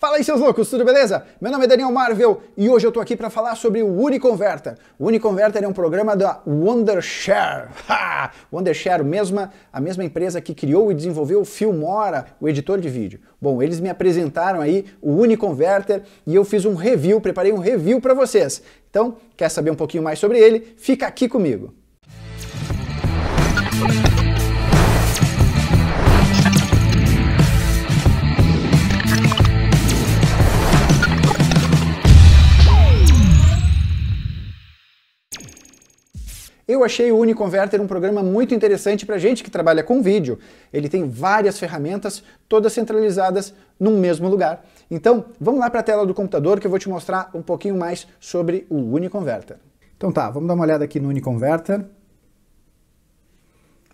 Fala aí, seus loucos, tudo beleza? Meu nome é Daniel Marvel e hoje eu tô aqui para falar sobre o Uniconverter. O Uniconverter é um programa da Wondershare. Ha! Wondershare, mesma, a mesma empresa que criou e desenvolveu o Filmora, o editor de vídeo. Bom, eles me apresentaram aí o Uniconverter e eu fiz um review, preparei um review para vocês. Então, quer saber um pouquinho mais sobre ele? Fica aqui comigo. Música eu achei o UniConverter um programa muito interessante para gente que trabalha com vídeo. Ele tem várias ferramentas, todas centralizadas num mesmo lugar. Então, vamos lá para a tela do computador que eu vou te mostrar um pouquinho mais sobre o UniConverter. Então tá, vamos dar uma olhada aqui no UniConverter.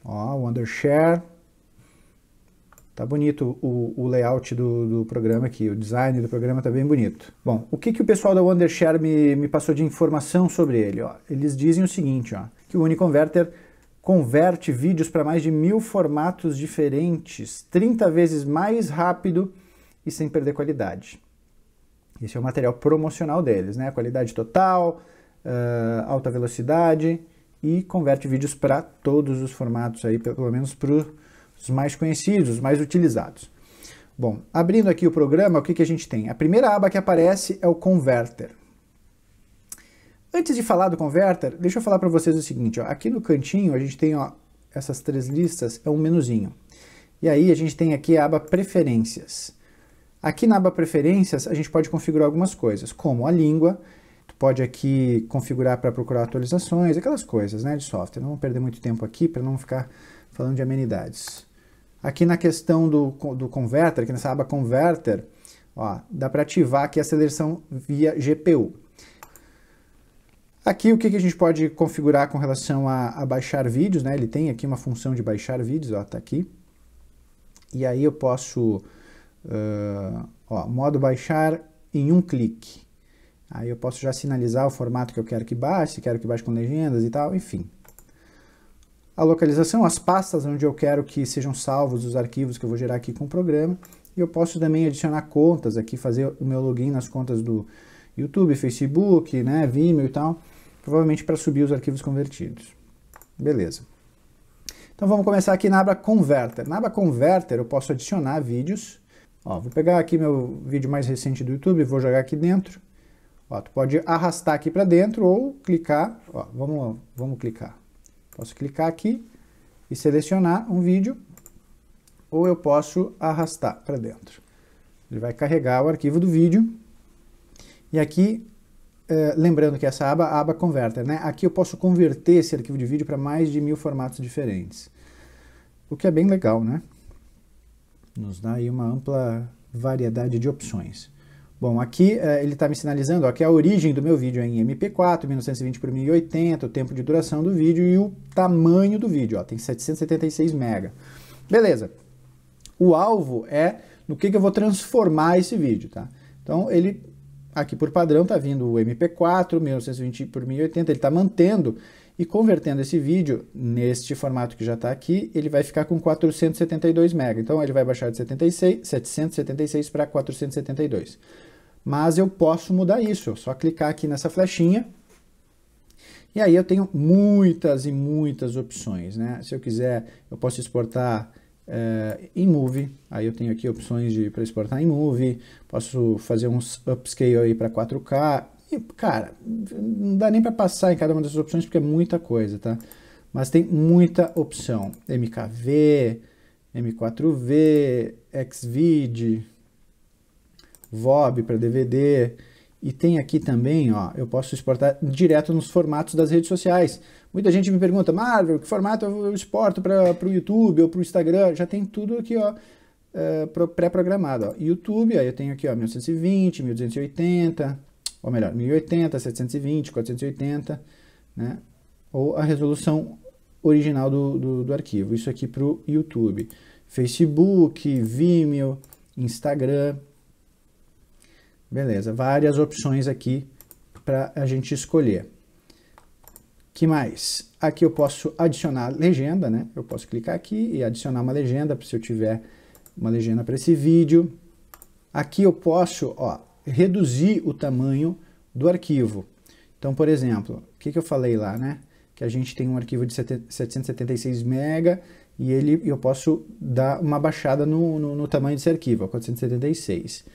Ó, o Undershare. Tá bonito o, o layout do, do, programa aqui, o design do programa tá bem bonito. Bom, o que, que o pessoal da Wondershare me, me passou de informação sobre ele? Ó? Eles dizem o seguinte, ó que o UniConverter converte vídeos para mais de mil formatos diferentes, 30 vezes mais rápido e sem perder qualidade. Esse é o material promocional deles, né? Qualidade total, uh, alta velocidade e converte vídeos para todos os formatos aí, pelo menos para os mais conhecidos, os mais utilizados. Bom, abrindo aqui o programa, o que, que a gente tem? A primeira aba que aparece é o Converter. Antes de falar do Converter, deixa eu falar para vocês o seguinte, ó, aqui no cantinho a gente tem ó, essas três listas, é um menuzinho. E aí a gente tem aqui a aba Preferências. Aqui na aba Preferências a gente pode configurar algumas coisas, como a língua, tu pode aqui configurar para procurar atualizações, aquelas coisas né, de software. Não vamos perder muito tempo aqui para não ficar falando de amenidades. Aqui na questão do, do Converter, aqui nessa aba Converter, ó, dá para ativar aqui a seleção via GPU. Aqui o que, a gente pode configurar com relação a, a, baixar vídeos, né? Ele tem aqui uma função de baixar vídeos, ó, tá aqui. E aí eu posso, uh, ó, modo baixar em um clique. Aí eu posso já sinalizar o formato que eu quero que baixe, se quero que baixe com legendas e tal, enfim. A localização, as pastas onde eu quero que sejam salvos os arquivos que eu vou gerar aqui com o programa. E eu posso também adicionar contas aqui, fazer o meu login nas contas do YouTube, Facebook, né, Vimeo e tal provavelmente para subir os arquivos convertidos. Beleza. Então vamos começar aqui na aba Converter. Na aba Converter eu posso adicionar vídeos. Ó, vou pegar aqui meu vídeo mais recente do YouTube, vou jogar aqui dentro. Ó, tu pode arrastar aqui para dentro ou clicar. Ó, vamos, vamos clicar. Posso clicar aqui e selecionar um vídeo ou eu posso arrastar para dentro. Ele vai carregar o arquivo do vídeo. E aqui é, lembrando que essa aba, a aba Converter, né? Aqui eu posso converter esse arquivo de vídeo para mais de mil formatos diferentes. O que é bem legal, né? Nos dá aí uma ampla variedade de opções. Bom, aqui é, ele está me sinalizando ó, que é a origem do meu vídeo é em MP4, 1920 por 1080, o tempo de duração do vídeo e o tamanho do vídeo, ó, tem 776 MB. Beleza. O alvo é no que, que eu vou transformar esse vídeo, tá? Então ele Aqui por padrão está vindo o MP4, 1920 por 1080, ele está mantendo e convertendo esse vídeo neste formato que já está aqui, ele vai ficar com 472 MB. Então ele vai baixar de 76, 776 para 472. Mas eu posso mudar isso, é só clicar aqui nessa flechinha. E aí eu tenho muitas e muitas opções, né? Se eu quiser, eu posso exportar é, em InMovie. Aí eu tenho aqui opções de para exportar InMovie, posso fazer uns upscale aí para 4K. E, cara, não dá nem para passar em cada uma dessas opções porque é muita coisa, tá? Mas tem muita opção. MKV, M4V, Xvid, VOB para DVD. E tem aqui também, ó, eu posso exportar direto nos formatos das redes sociais. Muita gente me pergunta, Marvel, que formato eu exporto para o YouTube ou para o Instagram? Já tem tudo aqui, ó, uh, pré-programado. YouTube, aí eu tenho aqui, ó, 1120, 1280, ou melhor, 1080, 720, 480, né? Ou a resolução original do, do, do arquivo. Isso aqui para o YouTube. Facebook, Vimeo, Instagram. Beleza, várias opções aqui para a gente escolher que mais? Aqui eu posso adicionar legenda, né? Eu posso clicar aqui e adicionar uma legenda, se eu tiver uma legenda para esse vídeo. Aqui eu posso ó, reduzir o tamanho do arquivo. Então, por exemplo, o que, que eu falei lá, né? Que a gente tem um arquivo de 776 MB e ele, eu posso dar uma baixada no, no, no tamanho desse arquivo, ó, 476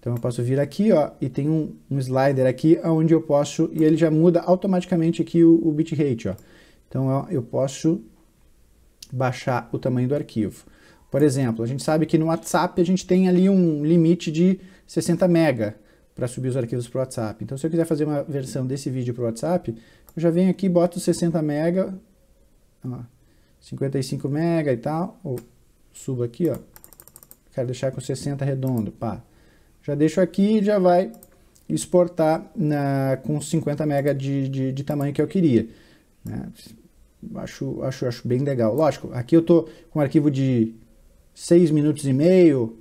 então eu posso vir aqui, ó, e tem um, um slider aqui onde eu posso, e ele já muda automaticamente aqui o, o bitrate, ó. Então ó, eu posso baixar o tamanho do arquivo. Por exemplo, a gente sabe que no WhatsApp a gente tem ali um limite de 60 mega para subir os arquivos para o WhatsApp. Então se eu quiser fazer uma versão desse vídeo para o WhatsApp, eu já venho aqui, boto 60 mega, ó, 55 mega e tal, ou subo aqui, ó, quero deixar com 60 redondo, pá, já deixo aqui e já vai exportar na, com 50 MB de, de, de, tamanho que eu queria. Né? Acho, acho, acho bem legal. Lógico, aqui eu estou com um arquivo de 6 minutos e meio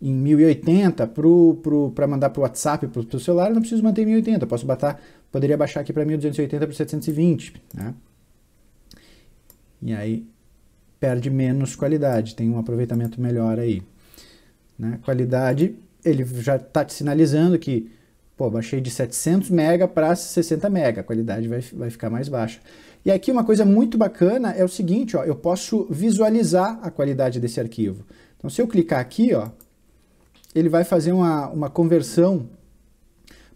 em 1080 para pro, pro, mandar para o WhatsApp, para o celular, eu não preciso manter 1080, posso botar, poderia baixar aqui para 1280 para 720. Né? E aí perde menos qualidade, tem um aproveitamento melhor aí. Né? Qualidade ele já está te sinalizando que, pô, baixei de 700 mega para 60 mega, a qualidade vai, vai ficar mais baixa. E aqui uma coisa muito bacana é o seguinte, ó, eu posso visualizar a qualidade desse arquivo. Então se eu clicar aqui, ó, ele vai fazer uma, uma conversão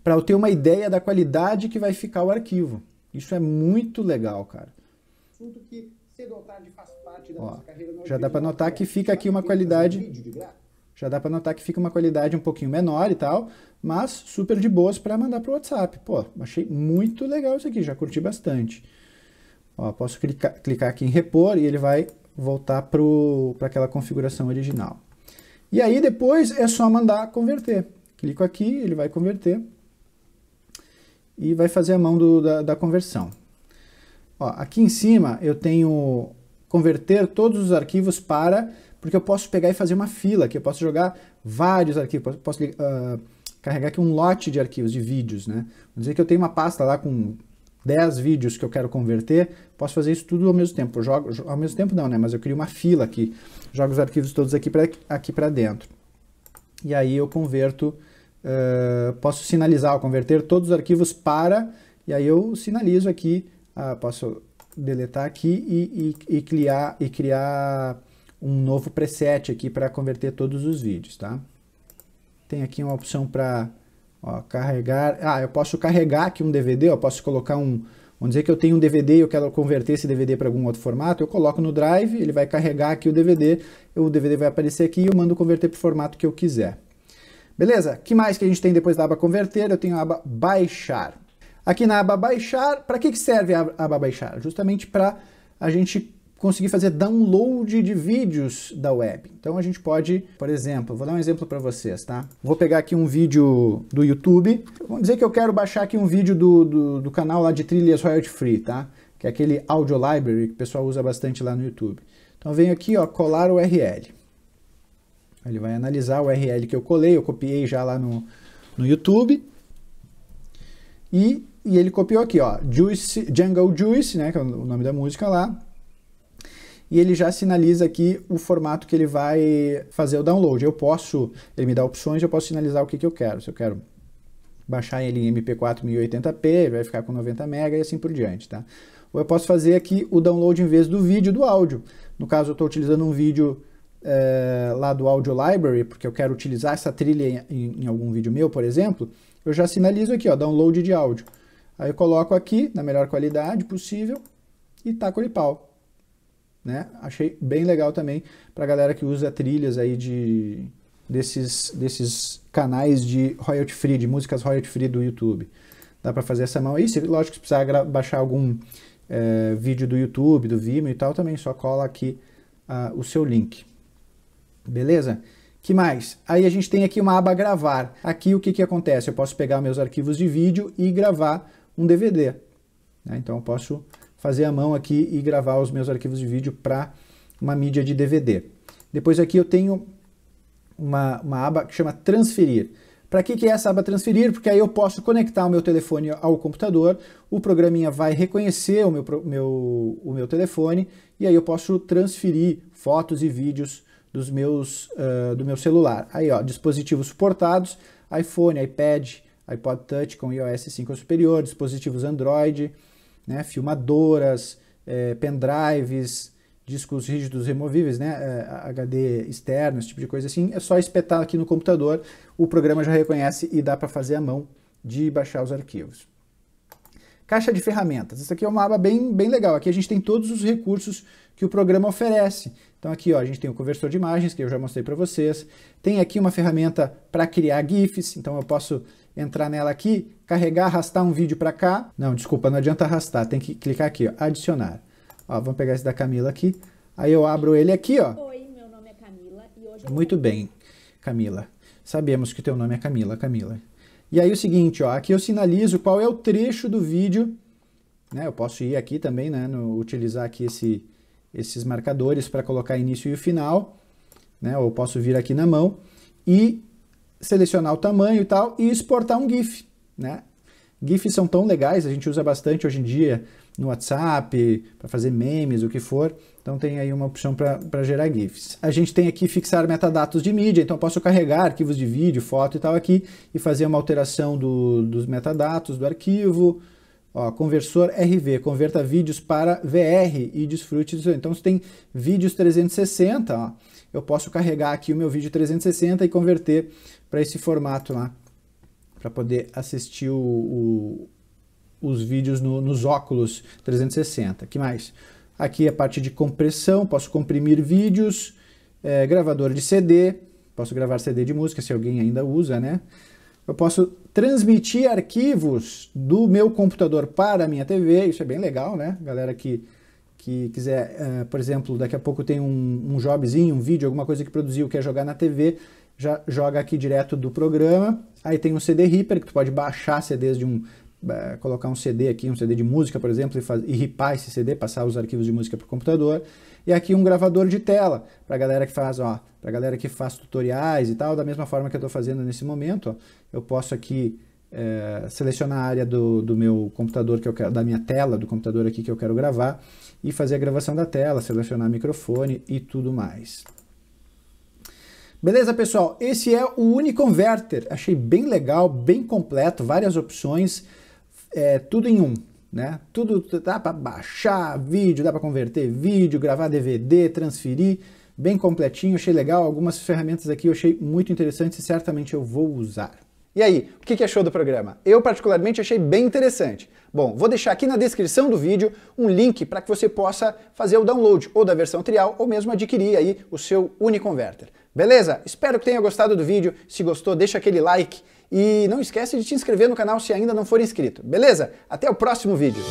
para eu ter uma ideia da qualidade que vai ficar o arquivo. Isso é muito legal, cara. Ó, já dá para notar que fica aqui uma qualidade já dá para notar que fica uma qualidade um pouquinho menor e tal, mas super de boas para mandar para o WhatsApp. Pô, achei muito legal isso aqui, já curti bastante. Ó, posso clicar, clicar aqui em repor e ele vai voltar para aquela configuração original. E aí depois é só mandar converter. Clico aqui, ele vai converter e vai fazer a mão do, da, da, conversão. Ó, aqui em cima eu tenho converter todos os arquivos para porque eu posso pegar e fazer uma fila aqui, eu posso jogar vários arquivos, posso, uh, carregar aqui um lote de arquivos, de vídeos, né? Vamos dizer que eu tenho uma pasta lá com 10 vídeos que eu quero converter, posso fazer isso tudo ao mesmo tempo. Eu jogo, ao mesmo tempo não, né? Mas eu crio uma fila aqui, jogo os arquivos todos aqui para aqui dentro. E aí eu converto, uh, posso sinalizar, converter todos os arquivos para, e aí eu sinalizo aqui, uh, posso deletar aqui e, e, e criar... E criar um novo preset aqui para converter todos os vídeos, tá? Tem aqui uma opção para carregar. Ah, eu posso carregar aqui um DVD, eu posso colocar um, Vamos dizer que eu tenho um DVD e eu quero converter esse DVD para algum outro formato, eu coloco no drive, ele vai carregar aqui o DVD, o DVD vai aparecer aqui e eu mando converter para o formato que eu quiser. Beleza? que mais que a gente tem depois da aba converter? Eu tenho a aba baixar. Aqui na aba baixar, para que, que serve a aba baixar? Justamente para a gente conseguir fazer download de vídeos da web. Então a gente pode, por exemplo, vou dar um exemplo para vocês, tá? Vou pegar aqui um vídeo do YouTube. Vamos dizer que eu quero baixar aqui um vídeo do, do, do canal lá de trilhas royalty free, tá? Que é aquele audio library que o pessoal usa bastante lá no YouTube. Então venho aqui, ó, colar o URL. Ele vai analisar o URL que eu colei, eu copiei já lá no, no YouTube. E, e ele copiou aqui, ó, Juice, Jungle Juice, né, que é o nome da música lá, e ele já sinaliza aqui o formato que ele vai fazer o download. Eu posso, ele me dá opções, eu posso sinalizar o que, que eu quero. Se eu quero baixar ele em MP4 1080p, vai ficar com 90 MB e assim por diante, tá? Ou eu posso fazer aqui o download em vez do vídeo do áudio. No caso, eu estou utilizando um vídeo é, lá do Audio Library, porque eu quero utilizar essa trilha em, em algum vídeo meu, por exemplo, eu já sinalizo aqui, ó, download de áudio. Aí eu coloco aqui, na melhor qualidade possível, e taco ele pau né? Achei bem legal também para galera que usa trilhas aí de desses desses canais de royalty free, de músicas royalty free do YouTube. Dá para fazer essa mão aí, se lógico se precisar baixar algum é, vídeo do YouTube, do Vimeo e tal, também só cola aqui uh, o seu link. Beleza? Que mais? Aí a gente tem aqui uma aba gravar. Aqui o que, que acontece? Eu posso pegar meus arquivos de vídeo e gravar um DVD. Né? Então eu posso fazer a mão aqui e gravar os meus arquivos de vídeo para uma mídia de DVD. Depois aqui eu tenho uma, uma aba que chama transferir. Para que, que é essa aba transferir? Porque aí eu posso conectar o meu telefone ao computador, o programinha vai reconhecer o meu, meu, o meu telefone e aí eu posso transferir fotos e vídeos dos meus, uh, do meu celular. Aí, ó, dispositivos suportados, iPhone, iPad, iPod Touch com iOS 5 ou superior, dispositivos Android, né, filmadoras, é, pendrives, discos rígidos removíveis, né, é, HD externo, esse tipo de coisa assim. É só espetar aqui no computador, o programa já reconhece e dá para fazer a mão de baixar os arquivos. Caixa de ferramentas. Essa aqui é uma aba bem, bem legal. Aqui a gente tem todos os recursos que o programa oferece. Então aqui ó, a gente tem o conversor de imagens, que eu já mostrei para vocês. Tem aqui uma ferramenta para criar GIFs, então eu posso entrar nela aqui, carregar, arrastar um vídeo para cá. Não, desculpa, não adianta arrastar, tem que clicar aqui, ó, adicionar. Ó, vamos pegar esse da Camila aqui. Aí eu abro ele aqui, ó. Oi, meu nome é Camila e hoje Muito bem, Camila. Sabemos que o teu nome é Camila, Camila. E aí o seguinte, ó, aqui eu sinalizo qual é o trecho do vídeo, né? Eu posso ir aqui também, né, no, utilizar aqui esse, esses marcadores para colocar início e final, né? Ou posso vir aqui na mão e selecionar o tamanho e tal e exportar um GIF, né? GIFs são tão legais, a gente usa bastante hoje em dia no WhatsApp, para fazer memes, o que for. Então tem aí uma opção para gerar GIFs. A gente tem aqui fixar metadados de mídia, então eu posso carregar arquivos de vídeo, foto e tal aqui e fazer uma alteração do, dos metadados do arquivo. Ó, conversor RV, converta vídeos para VR e desfrute disso. Então você tem vídeos 360, ó eu posso carregar aqui o meu vídeo 360 e converter para esse formato lá, para poder assistir o, o, os vídeos no, nos óculos 360. que mais? Aqui a parte de compressão, posso comprimir vídeos, é, gravador de CD, posso gravar CD de música se alguém ainda usa, né? Eu posso transmitir arquivos do meu computador para a minha TV, isso é bem legal, né? Galera que que quiser, uh, por exemplo, daqui a pouco tem um, um jobzinho, um vídeo, alguma coisa que produziu, quer jogar na TV, já joga aqui direto do programa. Aí tem um CD Ripper, que tu pode baixar CDs de um. Uh, colocar um CD aqui, um CD de música, por exemplo, e, faz, e ripar esse CD, passar os arquivos de música para o computador. E aqui um gravador de tela, para galera que faz, ó, para galera que faz tutoriais e tal, da mesma forma que eu estou fazendo nesse momento, ó, eu posso aqui é, selecionar a área do, do meu computador que eu quero, da minha tela do computador aqui que eu quero gravar e fazer a gravação da tela, selecionar microfone e tudo mais. Beleza, pessoal? Esse é o Uniconverter. Achei bem legal, bem completo, várias opções, é, tudo em um. Né? Tudo dá para baixar vídeo, dá para converter vídeo, gravar DVD, transferir, bem completinho. Achei legal. Algumas ferramentas aqui eu achei muito interessantes e certamente eu vou usar. E aí, o que achou do programa? Eu particularmente achei bem interessante. Bom, vou deixar aqui na descrição do vídeo um link para que você possa fazer o download ou da versão trial ou mesmo adquirir aí o seu Uniconverter. Beleza? Espero que tenha gostado do vídeo. Se gostou, deixa aquele like e não esquece de te inscrever no canal se ainda não for inscrito. Beleza? Até o próximo vídeo.